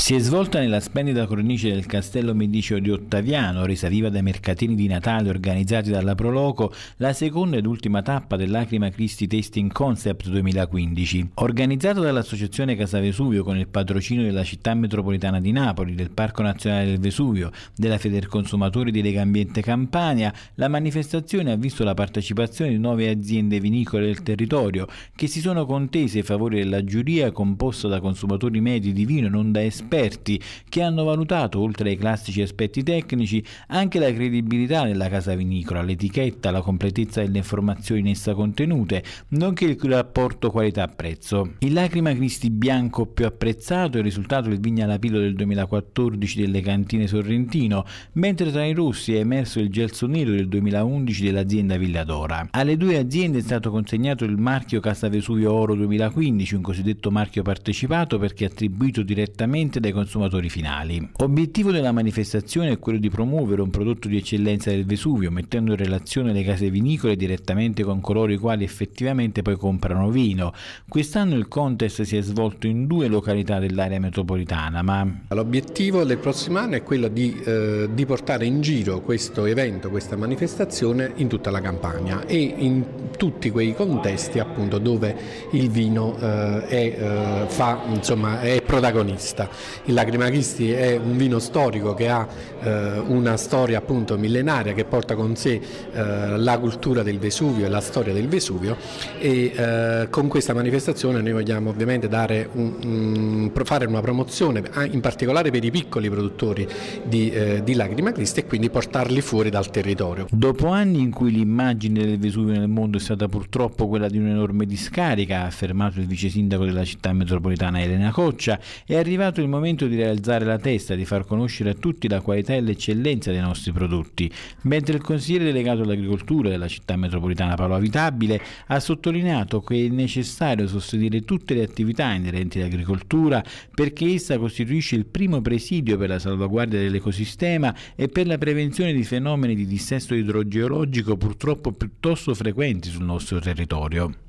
si è svolta nella splendida cornice del castello mediceo di Ottaviano, resa viva dai mercatini di Natale organizzati dalla Proloco, la seconda ed ultima tappa dell'Acrima Christi Tasting Concept 2015. Organizzata dall'Associazione Casa Vesuvio con il patrocino della città metropolitana di Napoli, del Parco Nazionale del Vesuvio, della Federconsumatori di Lega Ambiente Campania, la manifestazione ha visto la partecipazione di nuove aziende vinicole del territorio che si sono contese i favori della giuria composta da consumatori medi di vino non da esperti esperti che hanno valutato, oltre ai classici aspetti tecnici, anche la credibilità della casa vinicola, l'etichetta, la completezza delle informazioni in essa contenute, nonché il rapporto qualità-prezzo. Il Lacrima Cristi bianco più apprezzato è il risultato del Vigna Lapilo del 2014 delle cantine Sorrentino, mentre tra i rossi è emerso il gelso nero del 2011 dell'azienda Villadora. Alle due aziende è stato consegnato il marchio Casa Vesuvio Oro 2015, un cosiddetto marchio partecipato perché attribuito direttamente direttamente dai consumatori finali. Obiettivo della manifestazione è quello di promuovere un prodotto di eccellenza del Vesuvio, mettendo in relazione le case vinicole direttamente con coloro i quali effettivamente poi comprano vino. Quest'anno il contest si è svolto in due località dell'area metropolitana, ma... L'obiettivo del prossimo anno è quello di, eh, di portare in giro questo evento, questa manifestazione in tutta la campagna e in tutti quei contesti appunto dove il vino eh, è, eh, fa, insomma, è protagonista. Il Lacrimaghisti è un vino storico che ha eh, una storia appunto millenaria che porta con sé eh, la cultura del Vesuvio e la storia del Vesuvio e eh, con questa manifestazione noi vogliamo ovviamente un, um, fare una promozione ah, in particolare per i piccoli produttori di, eh, di Lacrimaghisti e quindi portarli fuori dal territorio. Dopo anni in cui l'immagine del Vesuvio nel mondo è stata purtroppo quella di un'enorme discarica, ha affermato il vice sindaco della città metropolitana Elena Coccia, è arrivato il momento di rialzare la testa, di far conoscere a tutti la qualità e l'eccellenza dei nostri prodotti. Mentre il consigliere delegato all'agricoltura della città metropolitana Paolo Avitabile ha sottolineato che è necessario sostenere tutte le attività inerenti all'agricoltura perché essa costituisce il primo presidio per la salvaguardia dell'ecosistema e per la prevenzione di fenomeni di dissesto idrogeologico purtroppo piuttosto frequenti sul nostro territorio.